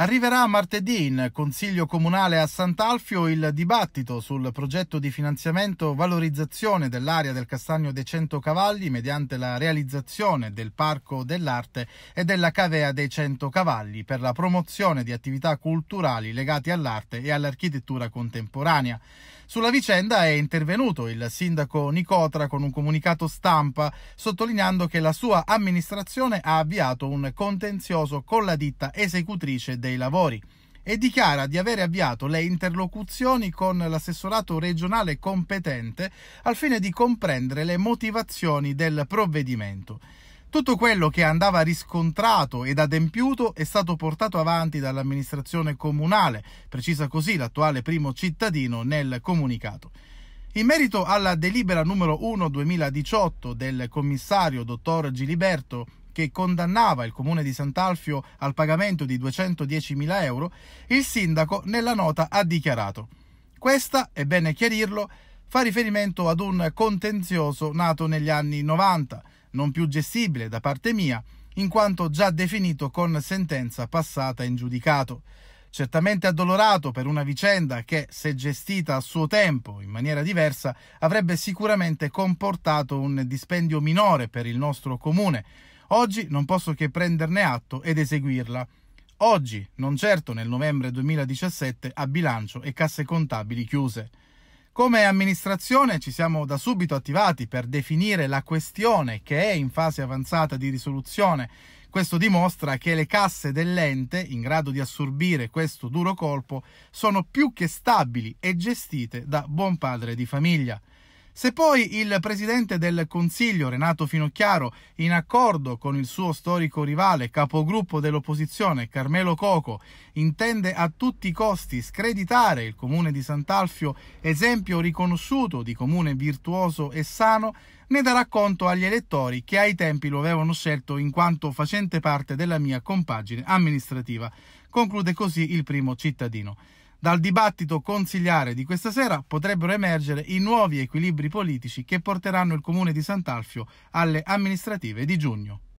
Arriverà martedì in Consiglio Comunale a Sant'Alfio il dibattito sul progetto di finanziamento valorizzazione dell'area del Castagno dei Cento Cavalli mediante la realizzazione del Parco dell'Arte e della Cavea dei Cento Cavalli per la promozione di attività culturali legate all'arte e all'architettura contemporanea. Sulla vicenda è intervenuto il sindaco Nicotra con un comunicato stampa sottolineando che la sua amministrazione ha avviato un contenzioso con la ditta esecutrice del dei lavori e dichiara di avere avviato le interlocuzioni con l'assessorato regionale competente al fine di comprendere le motivazioni del provvedimento. Tutto quello che andava riscontrato ed adempiuto è stato portato avanti dall'amministrazione comunale, precisa così l'attuale primo cittadino nel comunicato. In merito alla delibera numero 1 2018 del commissario dottor Giliberto che condannava il comune di Sant'Alfio al pagamento di 210.000 euro, il sindaco nella nota ha dichiarato questa, è bene chiarirlo, fa riferimento ad un contenzioso nato negli anni 90, non più gestibile da parte mia, in quanto già definito con sentenza passata in giudicato. Certamente addolorato per una vicenda che, se gestita a suo tempo in maniera diversa, avrebbe sicuramente comportato un dispendio minore per il nostro comune, Oggi non posso che prenderne atto ed eseguirla. Oggi, non certo nel novembre 2017, a bilancio e casse contabili chiuse. Come amministrazione ci siamo da subito attivati per definire la questione che è in fase avanzata di risoluzione. Questo dimostra che le casse dell'ente, in grado di assorbire questo duro colpo, sono più che stabili e gestite da buon padre di famiglia. Se poi il presidente del Consiglio, Renato Finocchiaro, in accordo con il suo storico rivale, capogruppo dell'opposizione, Carmelo Coco, intende a tutti i costi screditare il comune di Sant'Alfio, esempio riconosciuto di comune virtuoso e sano, ne darà conto agli elettori che ai tempi lo avevano scelto in quanto facente parte della mia compagine amministrativa. Conclude così il primo cittadino. Dal dibattito consigliare di questa sera potrebbero emergere i nuovi equilibri politici che porteranno il comune di Sant'Alfio alle amministrative di giugno.